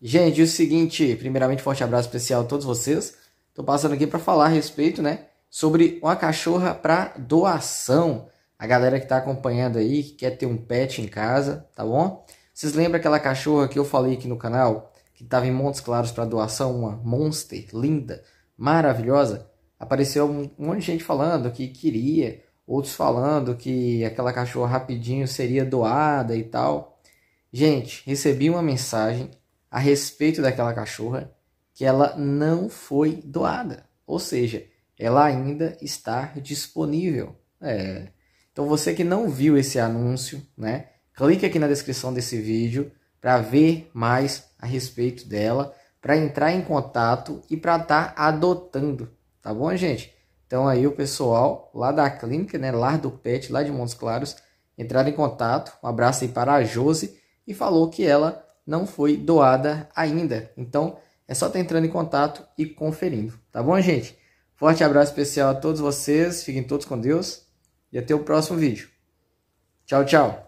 Gente, é o seguinte, primeiramente forte abraço especial a todos vocês. Tô passando aqui para falar a respeito, né, sobre uma cachorra para doação. A galera que tá acompanhando aí, que quer ter um pet em casa, tá bom? Vocês lembram aquela cachorra que eu falei aqui no canal, que tava em Montes Claros para doação, uma monster linda, maravilhosa? Apareceu um monte de gente falando que queria, outros falando que aquela cachorra rapidinho seria doada e tal. Gente, recebi uma mensagem a respeito daquela cachorra que ela não foi doada, ou seja, ela ainda está disponível. É. Então você que não viu esse anúncio, né? Clique aqui na descrição desse vídeo para ver mais a respeito dela, para entrar em contato e para estar tá adotando, tá bom, gente? Então aí o pessoal lá da clínica, né, lá do Pet, lá de Montes Claros, entraram em contato. Um abraço aí para a Josi e falou que ela não foi doada ainda. Então é só estar tá entrando em contato e conferindo. Tá bom, gente? Forte abraço especial a todos vocês. Fiquem todos com Deus. E até o próximo vídeo. Tchau, tchau.